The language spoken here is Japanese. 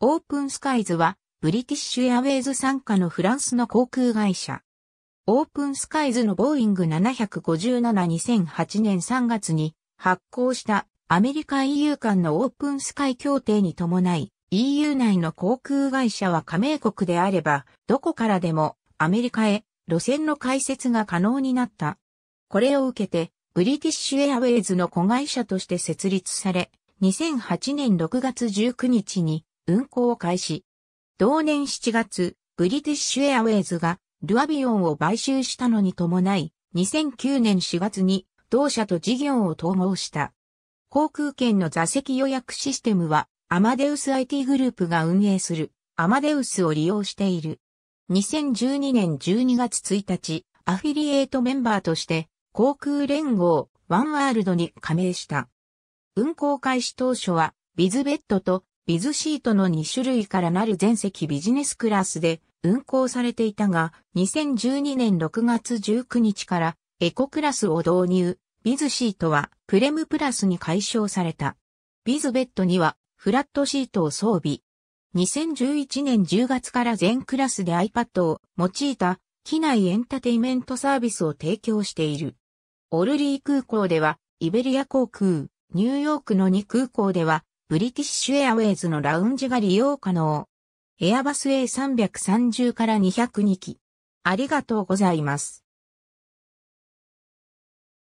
オープンスカイズは、ブリティッシュエアウェイズ参加のフランスの航空会社。オープンスカイズのボーイング757-2008年3月に発行したアメリカ EU 間のオープンスカイ協定に伴い、EU 内の航空会社は加盟国であれば、どこからでもアメリカへ路線の開設が可能になった。これを受けて、ブリティッシュエアウェイズの子会社として設立され、2008年6月19日に運行を開始。同年7月、ブリティッシュエアウェイズがルアビオンを買収したのに伴い、2009年4月に同社と事業を統合した。航空券の座席予約システムはアマデウス IT グループが運営するアマデウスを利用している。2012年12月1日、アフィリエイトメンバーとして航空連合ワンワールドに加盟した。運行開始当初はビズベッドとビズシートの2種類からなる全席ビジネスクラスで運行されていたが、2012年6月19日からエコクラスを導入、ビズシートはプレムプラスに解消された。ビズベッドにはフラットシートを装備。2011年10月から全クラスで iPad を用いた機内エンタテイメントサービスを提供している。オルリー空港ではイベリア航空、ニューヨークの2空港ではブリティッシュエアウェイズのラウンジが利用可能。エアバス A330 から202機。ありがとうございます。